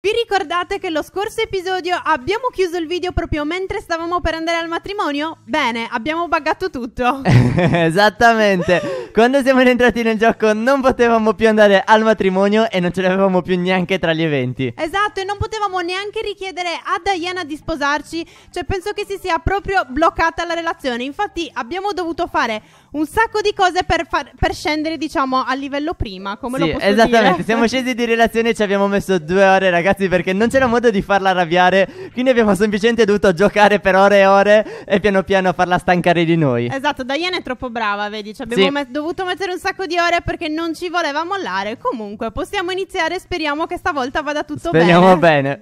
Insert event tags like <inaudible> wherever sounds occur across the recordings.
Vi ricordate che lo scorso episodio abbiamo chiuso il video proprio mentre stavamo per andare al matrimonio? Bene, abbiamo buggato tutto. <laughs> Esattamente. Quando siamo entrati nel gioco non potevamo più andare al matrimonio e non ce l'avevamo più neanche tra gli eventi. Esatto, e non potevamo neanche richiedere a Diana di sposarci. Cioè, penso che si sia proprio bloccata la relazione. Infatti, abbiamo dovuto fare un sacco di cose per, far, per scendere, diciamo, al livello prima, come sì, lo posso esattamente. Dire? Siamo scesi di relazione e ci abbiamo messo due ore, ragazzi, perché non c'era modo di farla arrabbiare. Quindi abbiamo semplicemente dovuto giocare per ore e ore e piano piano farla stancare di noi. Esatto, Diana è troppo brava, vedi? Ci abbiamo sì. me- dovuto mettere un sacco di ore perché non ci voleva mollare. Comunque, possiamo iniziare. Speriamo che stavolta vada tutto Speriamo bene. Speriamo bene.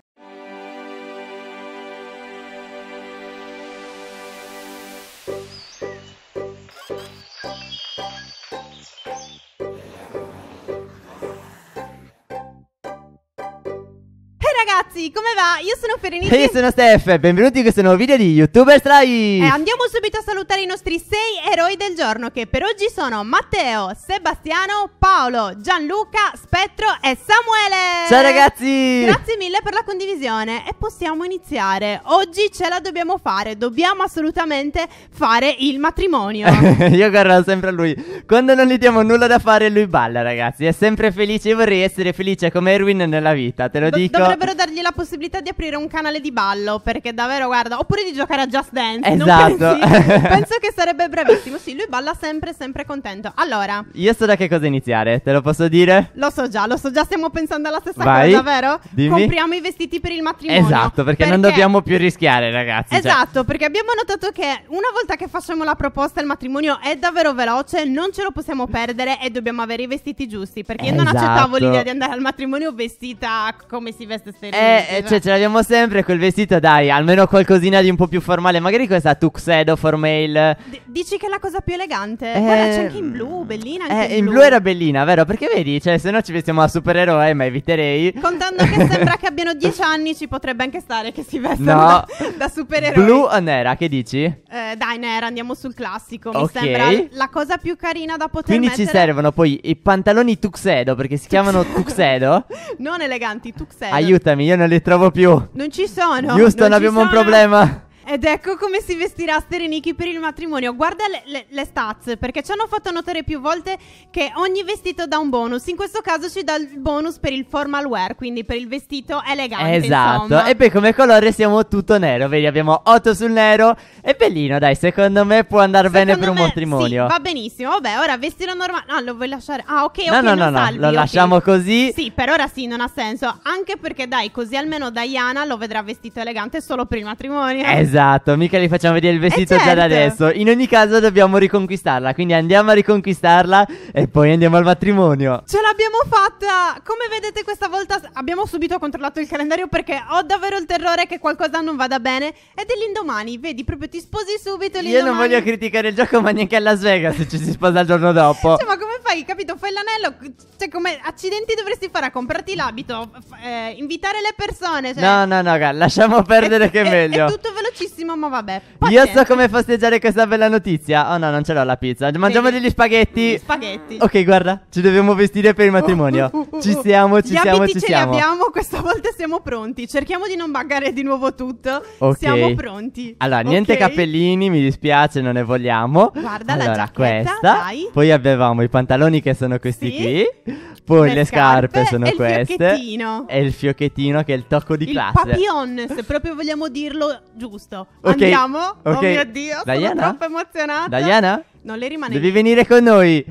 ragazzi, come va? Io sono Ferenice E io sono Steph, benvenuti in questo nuovo video di YouTuber Strike eh, Andiamo subito a salutare i nostri sei eroi del giorno Che per oggi sono Matteo, Sebastiano, Paolo, Gianluca, Spettro e Samuele Ciao ragazzi Grazie mille per la condivisione E possiamo iniziare Oggi ce la dobbiamo fare Dobbiamo assolutamente fare il matrimonio <laughs> Io guardo sempre a lui Quando non gli diamo nulla da fare lui balla ragazzi È sempre felice Io vorrei essere felice come Erwin nella vita Te lo Do dico Dovrebbero dare dargli la possibilità di aprire un canale di ballo, perché davvero, guarda, oppure di giocare a Just Dance. Esatto. <laughs> Penso che sarebbe bravissimo. Sì, lui balla sempre, sempre contento. Allora. Io so da che cosa iniziare, te lo posso dire? Lo so già, lo so già, stiamo pensando alla stessa Vai, cosa, vero? Dimmi. Compriamo i vestiti per il matrimonio. Esatto, perché, perché... non dobbiamo più rischiare, ragazzi. Cioè. Esatto, cioè. perché abbiamo notato che una volta che facciamo la proposta il matrimonio è davvero veloce, non ce lo possiamo perdere e dobbiamo avere i vestiti giusti, perché esatto. io non accettavo esatto. l'idea di andare al matrimonio vestita come si veste stereotipo. Eh, eh esatto. cioè, ce l'abbiamo sempre quel vestito, dai, almeno qualcosina di un po' più formale. Magari questa tuxedo formale. D- dici che è la cosa più elegante? Eh, Guarda, c'è anche in blu, bellina. Anche eh, in, blu. blu. era bellina, vero? Perché vedi, cioè, se no ci vestiamo da supereroe, ma eviterei. Contando che <laughs> sembra che abbiano 10 anni, ci potrebbe anche stare che si vestano no. <laughs> da, da supereroe. Blu o nera, che dici? Eh, dai, nera, andiamo sul classico. Mi okay. sembra la cosa più carina da poter Quindi mettere... ci servono poi i pantaloni tuxedo, perché si chiamano <laughs> tuxedo. non eleganti, tuxedo. Aiutami io non li trovo più. Non ci sono. Giusto, non abbiamo sono. un problema. Ed ecco come si vestirà Stereniki per il matrimonio. Guarda le, le, le, stats, perché ci hanno fatto notare più volte che ogni vestito dà un bonus. In questo caso ci dà il bonus per il formal wear, quindi per il vestito elegante. Esatto. Insomma. E poi come colore siamo tutto nero. Vedi, abbiamo 8 sul nero. È bellino, dai, secondo me può andare bene per un matrimonio. Sì, va benissimo. Vabbè, ora vestito normale. No, lo vuoi lasciare? Ah, ok, no, ok. No, no, no, salvi, lo okay. lasciamo così. Sì, per ora sì, non ha senso. Anche perché, dai, così almeno Diana lo vedrà vestito elegante solo per il matrimonio. Esatto. Esatto, mica li facciamo vedere il vestito eh già da certo. adesso. In ogni caso dobbiamo riconquistarla, quindi andiamo a riconquistarla e poi andiamo al matrimonio. Ce l'abbiamo fatta! Come vedete questa volta abbiamo subito controllato il calendario perché ho davvero il terrore che qualcosa non vada bene ed è l'indomani, vedi, proprio ti sposi subito l'indomani. Io non voglio criticare il gioco, ma neanche a Las Vegas se ci si sposa il giorno dopo. cioè, ma come fai? Capito? Fai l'anello, cioè come accidenti dovresti fare a comprarti l'abito, f- eh, invitare le persone, cioè... No, no, no, lasciamo perdere è, che è meglio. È tutto velocissimo tantissimo, ma vabbè. Pazienza. Io so come festeggiare questa bella notizia. Oh no, non ce l'ho la pizza. Mangiamo degli spaghetti. Gli spaghetti. Ok, guarda, ci dobbiamo vestire per il matrimonio. <laughs> Uh, uh, uh, uh, ci siamo, ci Gli siamo, ci ce siamo. Li abbiamo, questa volta siamo pronti. Cerchiamo di non buggare di nuovo tutto. Okay. Siamo pronti. Allora, niente okay. capellini, mi dispiace, non ne vogliamo. Guarda allora, la giacchetta, questa. Dai. Poi avevamo i pantaloni che sono questi sì. qui. Poi le, le scarpe, scarpe, sono e queste. Il fiocchettino. E il fiocchettino che è il tocco di il classe. Il papillon, se proprio vogliamo dirlo giusto posto. Okay. Andiamo? Oh ok. Oh mio Dio, Diana? sono troppo emozionata. Diana? Non le rimane Devi venire con noi.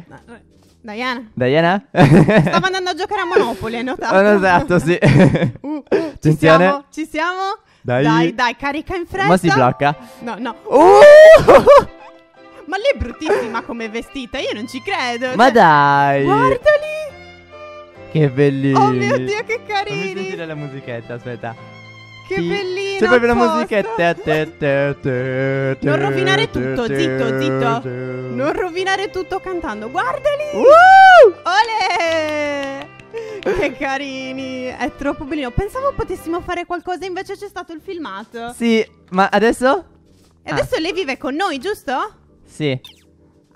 Diana? Diana? Stavo andando a giocare a Monopoli, hai <laughs> notato? Ho ah, notato, esatto, sì. <laughs> uh, uh, ci siamo? Ci siamo? Dai. dai, dai, carica in fretta. Ma si blocca. No, no. Uh! <laughs> Ma lei è bruttissima come vestita, io non ci credo. Ma cioè, dai! Guardali! Che bellini! Oh mio Dio, che carini! Fammi sentire la musichetta, aspetta. Che bellino! Se proprio la musica non rovinare tutto, zitto, zitto. Non rovinare tutto cantando. Guardali! Uh! Ole! Che carini, è troppo bellino. Pensavo potessimo fare qualcosa, invece c'è stato il filmato. Sì, ma adesso? E adesso ah. lei vive con noi, giusto? Sì.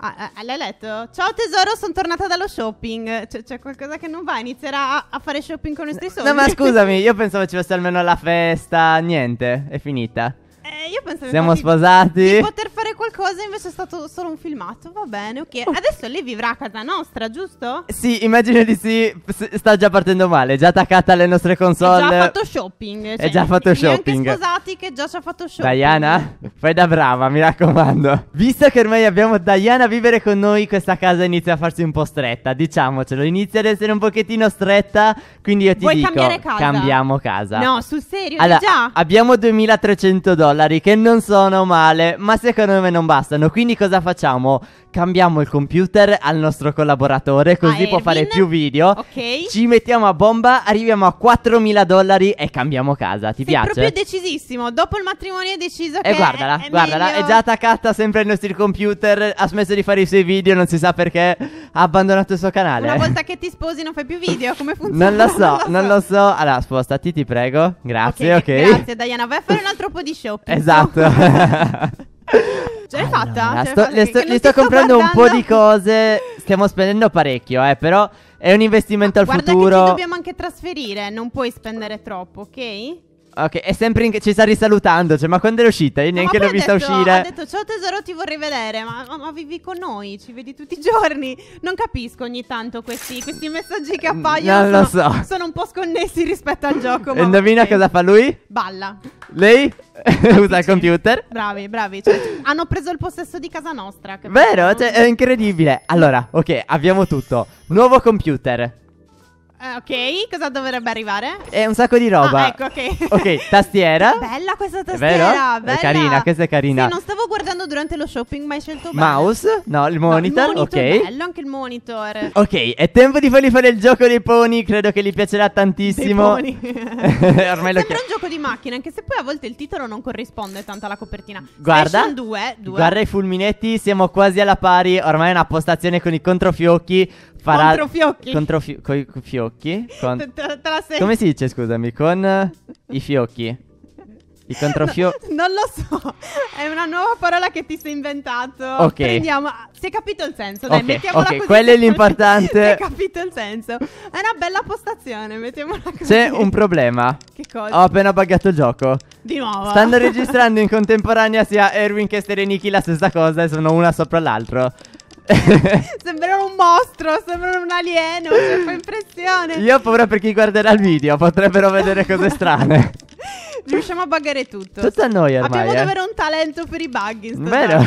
Ah, ah, ah, l'hai letto? Ciao tesoro, sono tornata dallo shopping. C- c'è qualcosa che non va, inizierà a, a fare shopping con i stessi soldi. No, ma <laughs> scusami, io pensavo ci fosse almeno la festa. Niente, è finita. Eh, io pensavo Siamo sposati. Di poter fare qualcosa, invece è stato solo un filmato. Va bene, ok. <laughs> Adesso lei vivrà a casa nostra, giusto? Sì, immagino di sì. S- sta già partendo male. È già attaccata alle nostre console. È già fatto shopping. Cioè, è già fatto shopping. Anche sposati che già ci ha fatto shopping. Diana, fai da brava, mi raccomando. Visto che ormai abbiamo Diana a vivere con noi, questa casa inizia a farsi un po' stretta. Diciamocelo, inizia ad essere un pochettino stretta. Quindi io ti Vuoi dico: cambiare casa? cambiamo casa. No, sul serio, allora, già. Abbiamo 2300 dollari che non sono male, ma secondo me non bastano. Quindi cosa facciamo? Cambiamo il computer al nostro collaboratore, così ah, può fare più video. Ok. Ci mettiamo a bomba, arriviamo a 4.000 dollari e cambiamo casa. Ti Sei piace? proprio decisissimo. Dopo il matrimonio è deciso e eh, che. E guardala, è, è guardala, meglio. è già attaccata sempre ai nostri computer. Ha smesso di fare i suoi video, non si sa perché. Ha abbandonato il suo canale. Una volta <laughs> che ti sposi, non fai più video. Come funziona? non lo <laughs> so, non lo so. Non lo so. Allora, spostati, ti prego. Grazie, ok. okay. Grazie, Diana. Vai a fare un altro po' di shopping. <laughs> Esatto. Esatto. <laughs> Ce l'hai fatta? Allora, Ce sto, fatta? le sto, Che non sto comprando guardando. un po' di cose. Stiamo spendendo parecchio, eh, però è un investimento al Guarda che futuro. ci dobbiamo anche trasferire, non puoi spendere troppo, ok? Ok, è sempre in... ci sta risalutando, cioè, ma quando è uscita? Io neanche l'ho vista detto, uscire. Ha detto, ciao tesoro, ti vorrei vedere, ma, ma, ma, vivi con noi, ci vedi tutti i giorni. Non capisco ogni tanto questi, questi messaggi che mm, appaiono. Non sono, lo so. Sono un po' sconnessi rispetto al gioco. E indovina cosa fa lui? Balla. Lei? <laughs> usa il computer. Bravi, bravi. Cioè, hanno preso il possesso di casa nostra. Capito? Vero? Cioè, è incredibile. Allora, ok, abbiamo tutto. Nuovo computer. Eh, ok, cosa dovrebbe arrivare? È eh, un sacco di roba. Ah, ecco, ok. <laughs> ok, tastiera. Bella questa tastiera. È vero? Bella. È carina, questa è carina. Sì, non stavo guardando durante lo shopping, ma hai scelto bene. Mouse? No, il monitor. No, il monitor ok. bello anche il monitor. Ok, è tempo di fargli fare il gioco dei pony. Credo che gli piacerà tantissimo. Dei poni. <laughs> Ormai lo Sembra un gioco di macchina, anche se poi a volte il titolo non corrisponde tanto alla copertina. Guarda. Due, due. Guarda i fulminetti, siamo quasi alla pari. Ormai è una postazione con i controfiocchi farà contro fiocchi. Contro fi- coi fiocchi. Con... te, la sei. Come si dice, scusami, con uh, i fiocchi. I controfiocchi. <laughs> No, non lo so. È una nuova parola che ti sei inventato. Ok. Prendiamo. Si è capito il senso. Dai, okay, mettiamola okay. così. Quello è l'importante. <laughs> si è capito il senso. È una bella postazione. Mettiamola così. C'è un problema. Che cosa? Ho appena buggato il gioco. Di nuovo. Stanno registrando in <laughs> contemporanea sia Erwin che Sereniki la stessa cosa e sono una sopra l'altro. <laughs> sembrano un mostro, sembrano un alieno, cioè, fa impressione. Io ho paura per chi guarderà il video, potrebbero vedere cose strane. <laughs> Riusciamo a buggare tutto. Tutto a noi ormai. Abbiamo eh. di un talento per i bug. Vero?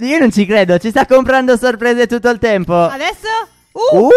Io non ci credo, ci sta comprando sorprese tutto il tempo. Adesso? Uh! uh!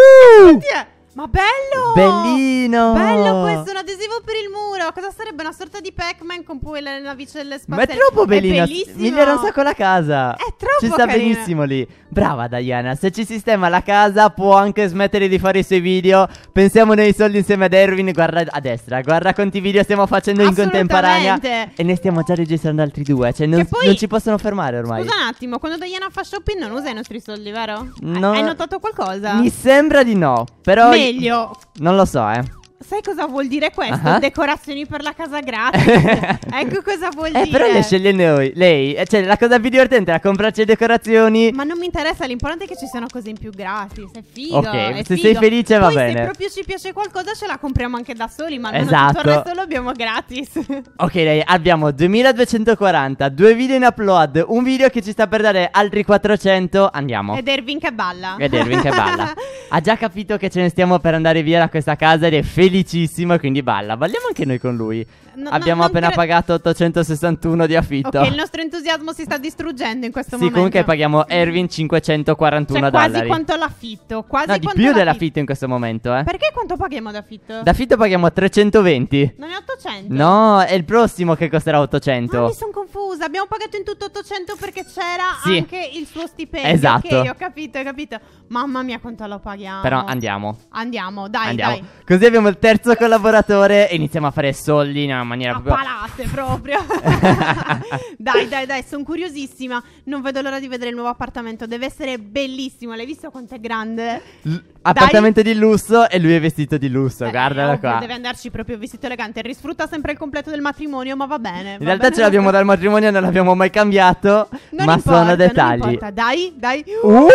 Oddio! Ma bello! Bellino! Bello questo, un adesivo per il muro. Cosa sarebbe? Una sorta di Pac-Man con poi la navicella spaziale. Ma è troppo bellino! bellissimo. Migliora un sacco la casa. È troppo Ci sta carina. benissimo lì. Brava Diana, se ci sistema la casa può anche smettere di fare i suoi video. Pensiamo nei soldi insieme ad Erwin. Guarda a destra, guarda quanti video stiamo facendo in contemporanea. E ne stiamo già registrando altri due. Cioè non, poi, non, ci possono fermare ormai. Scusa un attimo, quando Diana fa shopping non usa i nostri soldi, vero? No. Hai notato qualcosa? Mi sembra di no, però... Me meglio. Non lo so, eh. Sai cosa vuol dire questo? Ah. Decorazioni per la casa gratis. <laughs> ecco cosa vuol eh, dire. Però le sceglie noi, lei. Eh, cioè, la cosa più divertente è comprarci le decorazioni. Ma non mi interessa, l'importante è che ci siano cose in più gratis. È figo. Ok, è se figo. sei felice Poi va bene. Se proprio ci piace qualcosa, ce la compriamo anche da soli. Ma almeno esatto. tutto il esatto. resto lo abbiamo gratis. <laughs> ok, lei, abbiamo 2240, due video in upload, un video che ci sta per dare altri 400. Andiamo. Ed Erwin che balla. Ed Erwin che balla. <laughs> ha già capito che ce ne stiamo per andare via da questa casa ed è felice felicissimo, quindi balla. Balliamo anche noi con lui. No, Abbiamo no, appena cre- pagato 861 di affitto. Ok, il nostro entusiasmo si sta distruggendo in questo sì, momento. Sì, comunque paghiamo Erwin 541 cioè, quasi quanto l'affitto, quasi no, di più dell'affitto in questo momento, eh. Perché quanto paghiamo d'affitto? D'affitto paghiamo 320. Non è 800? No, è il prossimo che costerà 800. Ma ah, mi sono confusa. Abbiamo pagato in tutto 800 perché c'era sì. anche il suo stipendio. Esatto. Ok, ho capito, ho capito. Mamma mia, quanto lo paghiamo. Però andiamo. Andiamo, dai, andiamo. dai. Così abbiamo il col terzo collaboratore e iniziamo a fare soldi in una maniera a proprio... palate proprio. <laughs> dai, dai, dai, sono curiosissima. Non vedo l'ora di vedere il nuovo appartamento. Deve essere bellissimo. L'hai visto quanto è grande? L- appartamento di lusso e lui è vestito di lusso. Eh, guardalo ovvio, qua. Deve andarci proprio vestito elegante. Risfrutta sempre il completo del matrimonio, ma va bene. In va realtà bene, ce l'abbiamo dal matrimonio, non l'abbiamo mai cambiato. Non ma importa, sono dettagli. Non Dai, dai. Uh!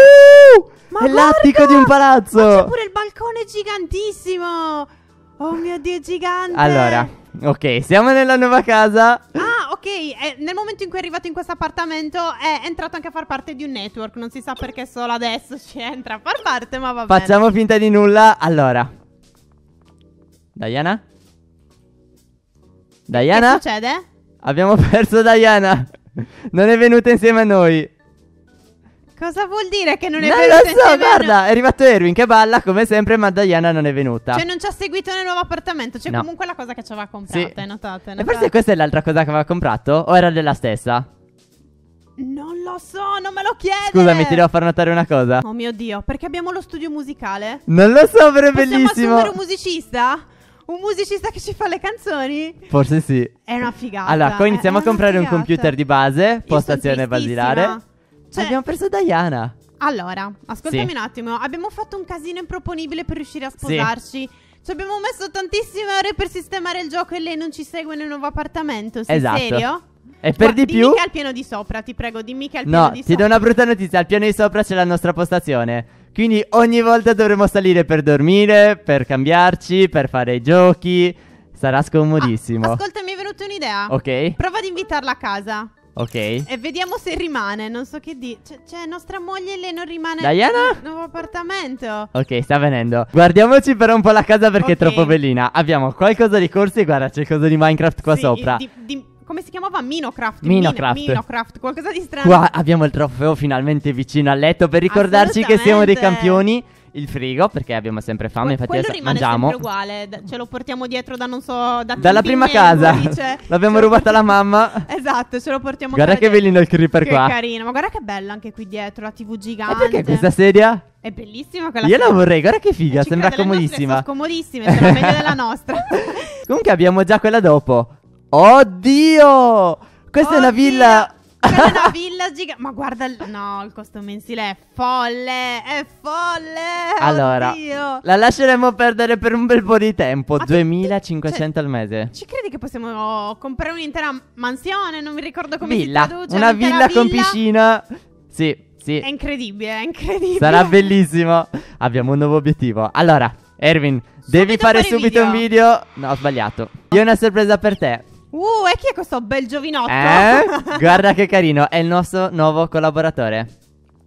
Ma è guarda! l'attico di un palazzo. Ma c'è pure il balcone gigantissimo. Oh mio Dio, gigante! Allora, ok, siamo nella nuova casa. Ah, ok, eh, nel momento in cui è arrivato in questo appartamento è entrato anche a far parte di un network. Non si sa perché solo adesso ci entra a far parte, ma va Facciamo finta di nulla. Allora, Diana? Diana? Che succede? Abbiamo <laughs> perso Diana. Non è venuta insieme a noi. Cosa vuol dire che non è venuta? Non lo so, guarda, è arrivato Erwin che balla come sempre, ma Diana non è venuta. Cioè, non ci ha seguito nel nuovo appartamento. C'è cioè, no. comunque la cosa che ci aveva comprato. Sì. Notate, eh, notate. E forse questa è l'altra cosa che aveva comprato? O era della stessa? Non lo so, non me lo chiede. Scusami, ti devo far notare una cosa. Oh mio dio, perché abbiamo lo studio musicale? Non lo so, però è bellissimo. Possiamo assumere un musicista? Un musicista che ci fa le canzoni? Forse sì. È una figata. Allora, qua iniziamo è a comprare un computer di base, postazione basilare. Cioè, Abbiamo perso Diana. Allora, ascoltami sì. un attimo. Abbiamo fatto un casino improponibile per riuscire a sposarci. Sì. Ci abbiamo messo tantissime ore per sistemare il gioco e lei non ci segue nel nuovo appartamento. Sei esatto. serio? E per Ma di più. Dimmi che è al piano di sopra, ti prego, dimmi che è al piano no, di sopra. No, ti do una brutta notizia: al piano di sopra c'è la nostra postazione. Quindi ogni volta dovremo salire per dormire, per cambiarci, per fare i giochi. Sarà ah, scomodissimo. Ah, ascolta, mi è venuta un'idea. Ok. Prova ad invitarla a casa. Ok. E vediamo se rimane. Non so che dire. Cioè, cioè, nostra moglie le non rimane. Diana? Nel nuovo appartamento. Ok, sta venendo. Guardiamoci però un po' la casa perché okay. è troppo bellina. Abbiamo qualcosa di corso e Guarda, c'è cosa di Minecraft qua sì, sopra. Di, di, come si chiamava? Minocraft. Minocraft. Min Minocraft, qualcosa di strano. Qua abbiamo il trofeo finalmente vicino al letto per ricordarci che siamo dei campioni il frigo perché abbiamo sempre fame, que- infatti adesso mangiamo. sempre uguale, d- ce lo portiamo dietro da non so, da dalla prima casa. Dice. <laughs> L'abbiamo rubata la mamma. Esatto, ce lo portiamo Guarda che bellino il creeper che qua. Che carino, ma guarda che bella anche qui dietro la TV gigante. Ma perché questa sedia? È bellissima quella Io la vorrei, guarda che figa, sembra comodissima. Sono comodissime, sono meglio <laughs> della nostra. Comunque abbiamo già quella dopo. Oddio! Questa Oddio! è una villa una <laughs> villa gigante. Ma guarda, il... no, il costo mensile è folle. È folle. Allora, oddio. la lasceremo perdere per un bel po' di tempo. Ma 2500 cioè, al mese. Ci credi che possiamo comprare un'intera mansione? Non mi ricordo come villa. si traduce. Una villa, villa con piscina. Sì. Sì. È incredibile, è incredibile. Sarà bellissimo. Abbiamo un nuovo obiettivo. Allora, Erwin, subito devi fare, fare subito video. un video. No, ho sbagliato. Io ho una sorpresa per te. Uh, e chi è questo bel giovinotto? Eh? <laughs> guarda che carino, è il nostro nuovo collaboratore.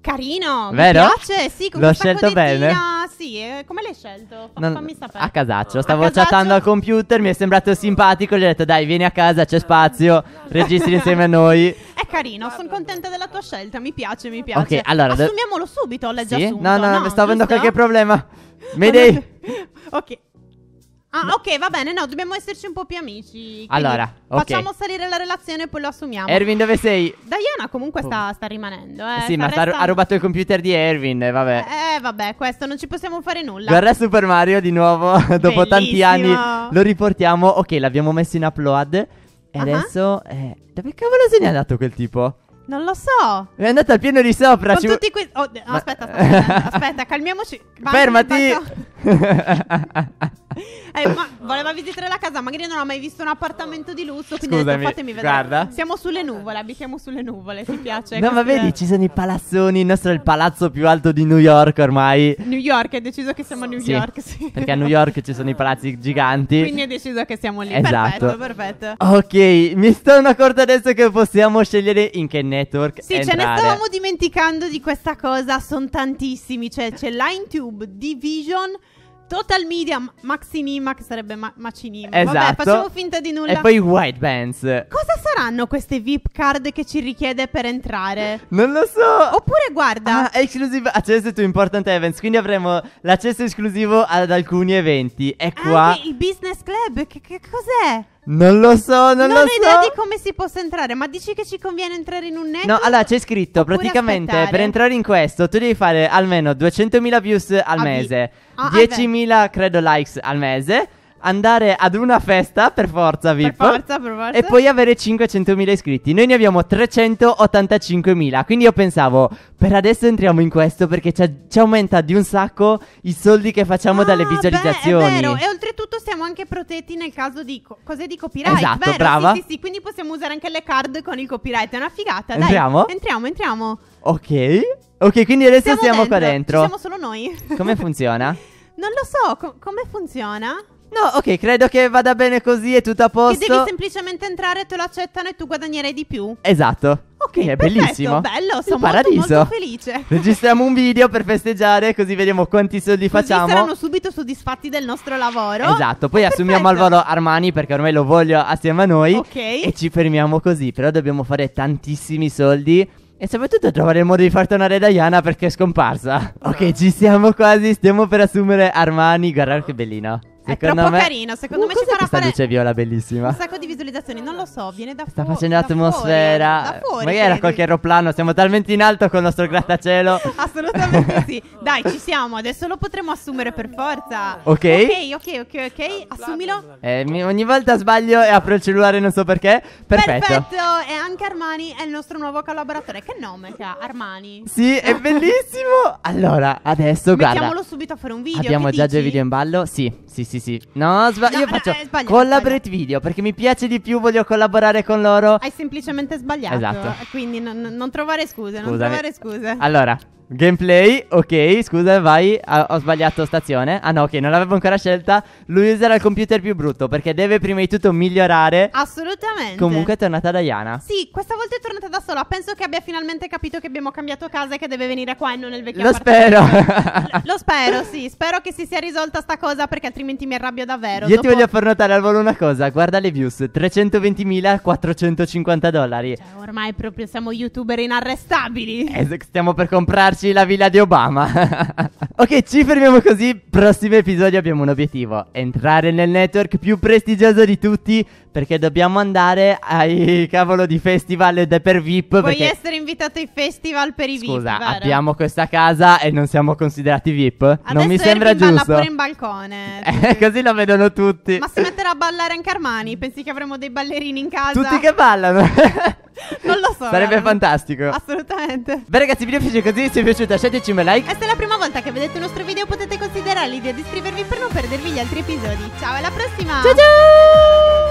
Carino, Vero? mi piace, sì, con L'ho scelto bene. Tina, sì, eh, come l'hai scelto? Fa, Non- fammi sapere. a casaccio, stavo casaccio? chattando al computer, mi è sembrato simpatico, gli ho detto dai vieni a casa, c'è spazio, registri insieme a noi. <laughs> È carino, sono contenta della tua scelta, mi piace, mi piace. Ok, allora, Assumiamolo subito, l'hai già Sì? assunto. No, no, no, sto avendo qualche problema. <laughs> Mayday! Ok, Ah, no. ok, va bene. No, dobbiamo esserci un po' più amici. Allora, okay. facciamo salire la relazione e poi lo assumiamo. Erwin, dove sei? Diana comunque oh. sta, sta, rimanendo. Eh, sì, sta ma sta, ha rubato il computer di Erwin. Eh, vabbè. Eh, eh, vabbè, questo non ci possiamo fare nulla. Guarda Super Mario di nuovo. <laughs> dopo tanti anni lo riportiamo. Ok, l'abbiamo messo in upload. E uh-huh. adesso. Eh, dove cavolo se ne è andato quel tipo? Non lo so. È andato al pieno di sopra. Con ci... tutti questi. Oh, no, aspetta, <laughs> aspetta, aspetta, calmiamoci. Vai, Fermati. <laughs> eh, ma voleva visitare la casa, magari non ha mai visto un appartamento di lusso. Quindi Scusami, detto, fatemi vedere. Guarda. Siamo sulle nuvole, abitiamo sulle nuvole. Ti piace? No, ma vedi, ci sono i palazzoni. Il nostro è il palazzo più alto di New York ormai. New York, hai deciso che siamo a New sì, York. Sì. Perché a New York ci sono i palazzi giganti. Quindi hai deciso che siamo lì. Esatto. Perfetto, perfetto. Ok, mi stanno accorto adesso che possiamo scegliere in che network. Sì, entrare. ce ne stavamo dimenticando di questa cosa. Sono tantissimi. Cioè, c'è LineTube, Division. Total Media Maxi Nima che sarebbe ma- Macinima. Esatto. Vabbè, facciamo finta di nulla. E poi White Bands. Cosa saranno queste VIP card che ci richiede per entrare? Non lo so. Oppure guarda. Ah, exclusive access ah, to important events. Quindi avremo l'accesso esclusivo ad alcuni eventi. E ah, qua. Ah, il business club, che, che cos'è? Non lo so, non, non lo so. Non ho idea di come si possa entrare, ma dici che ci conviene entrare in un network? No, allora c'è scritto praticamente aspettare. per entrare in questo tu devi fare almeno 200.000 views al A ah, mese, ah, 10.000 ah, credo likes al mese andare ad una festa per forza VIP. Per forza, per forza. E poi avere 500.000 iscritti. Noi ne abbiamo 385.000. Quindi io pensavo, per adesso entriamo in questo perché ci, aumenta di un sacco i soldi che facciamo ah, dalle visualizzazioni. Beh, è vero. E oltretutto siamo anche protetti nel caso di co- cose di copyright. Esatto, vero? brava. Sì, sì, sì, quindi possiamo usare anche le card con il copyright. È una figata. Dai, entriamo? Entriamo, entriamo. Ok. Ok, quindi adesso siamo, siamo dentro. qua dentro. Ci siamo solo noi. Come funziona? <laughs> Non lo so, com- come funziona? No, ok, credo che vada bene così, è tutto a posto. Che devi semplicemente entrare, te lo accettano e tu guadagnerai di più. Esatto. Ok, è perfetto, bellissimo. bello, sono molto, molto felice. <laughs> Registriamo un video per festeggiare, così vediamo quanti soldi così facciamo. saranno subito soddisfatti del nostro lavoro. Esatto, poi è <laughs> assumiamo al volo Armani perché ormai lo voglio assieme a noi. Ok. E ci fermiamo così, però dobbiamo fare tantissimi soldi. E soprattutto trovare il modo di far tornare Diana perché è scomparsa. Ok, ah. ci siamo quasi, stiamo per assumere Armani, guarda che bellino. Secondo è troppo me... carino, secondo uh, me ci farà fare luce viola bellissima. Un sacco di visualizzazioni, non lo so, viene da fuori. Sta facendo da Fuori, da fuori, Magari era qualche aeroplano, siamo talmente in alto con il nostro grattacielo. <laughs> Assolutamente sì. Dai, ci siamo, adesso lo potremo assumere per forza. Ok. Ok, ok, ok, ok, assumilo. Eh, ogni volta sbaglio e apro il cellulare, non so perché. Perfetto. Perfetto, e anche Armani è il nostro nuovo collaboratore. Che nome che ha? Armani. Sì, è <laughs> bellissimo. allora, adesso Mettiamolo guarda. Mettiamolo subito a fare un video. Abbiamo già già video in ballo? Sì, sì, sì sì, sì. No, sba- no io no, faccio eh, collaborate video perché mi piace di più, voglio collaborare con loro. Hai semplicemente sbagliato. Esatto. Quindi non, non trovare scuse, Scusami. non trovare scuse. Allora, Gameplay, ok, scusa, vai, ho sbagliato stazione. Ah no, ok, non l'avevo ancora scelta. Lui userà il computer più brutto perché deve prima di tutto migliorare. Assolutamente. Comunque è tornata Diana. Sì, questa volta è tornata da sola. Penso che abbia finalmente capito che abbiamo cambiato casa e che deve venire qua e non nel vecchio Lo spero. L- <laughs> lo spero, sì. Spero che si sia risolta sta cosa perché altrimenti mi arrabbio davvero. Io dopo... ti voglio far notare al volo una cosa. Guarda le views, 320.450 dollari. Cioè, ormai proprio siamo youtuber inarrestabili. Eh, stiamo per comprarci comprarci la villa di Obama. <laughs> ok, ci fermiamo così. Prossimo episodio abbiamo un obiettivo: entrare nel network più prestigioso di tutti. Perché dobbiamo andare ai cavolo di festival ed è per VIP. Puoi perché... essere invitato ai festival per i Scusa, VIP. Scusa, abbiamo questa casa e non siamo considerati VIP. Adesso non mi sembra Irving giusto. Ma pure in balcone. <laughs> Eh, così lo vedono tutti. Ma si metterà a ballare anche Armani. Pensi che avremo dei ballerini in <laughs> casa? Tutti che ballano. <laughs> Non lo so. Sarebbe guarda. fantastico. Assolutamente. Beh, ragazzi, il video piace così. Se vi è piaciuto, lasciateci un like. E se è la prima volta che vedete il nostro video, potete considerare l'idea di iscrivervi per non perdervi gli altri episodi. Ciao, alla prossima. Ciao ciao.